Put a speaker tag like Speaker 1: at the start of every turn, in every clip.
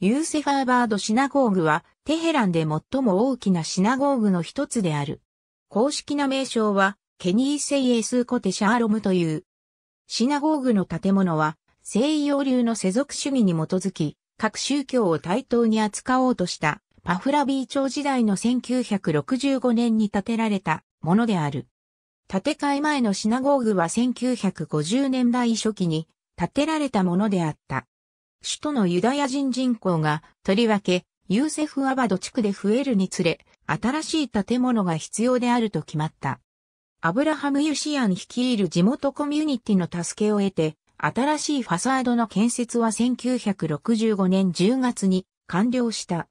Speaker 1: ユーセファーバードシナゴーグは、テヘランで最も大きなシナゴーグの一つである。公式な名称は、ケニー・セイエス・コテ・シャーロムという。シナゴーグの建物は、西洋流の世俗主義に基づき、各宗教を対等に扱おうとした、パフラビー朝時代の1965年に建てられたものである。建て替え前のシナゴーグは1950年代初期に建てられたものであった。首都のユダヤ人人口が、とりわけ、ユーセフアバド地区で増えるにつれ、新しい建物が必要であると決まった。アブラハム・ユシアン率いる地元コミュニティの助けを得て、新しいファサードの建設は1965年10月に完了した。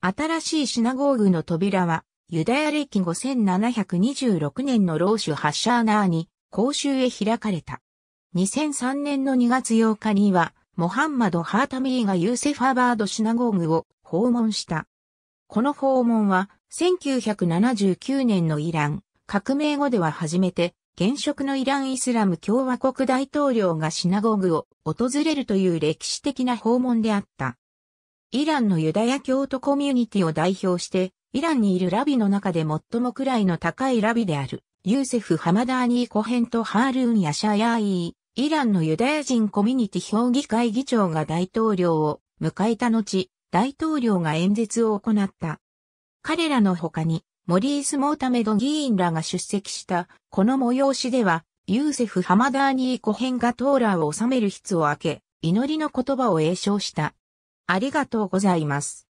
Speaker 1: 新しいシナゴーグの扉は、ユダヤ歴5726年の老主ハッシャーナーに、公衆へ開かれた。2003年の2月8日には、モハンマド・ハータミーがユーセフ・ハバード・シナゴーグを訪問した。この訪問は、1979年のイラン、革命後では初めて、現職のイランイスラム共和国大統領がシナゴーグを訪れるという歴史的な訪問であった。イランのユダヤ教徒コミュニティを代表して、イランにいるラビの中で最も位の高いラビである、ユーセフ・ハマダーニー・コヘンとハールーン・ヤシャヤーイイランのユダヤ人コミュニティ評議会議長が大統領を迎えた後、大統領が演説を行った。彼らの他に、モリース・モータメド議員らが出席した、この催しでは、ユーセフ・ハマダーニー・コヘンがトーラーを収める筆を開け、祈りの言葉を詠唱した。ありがとうございます。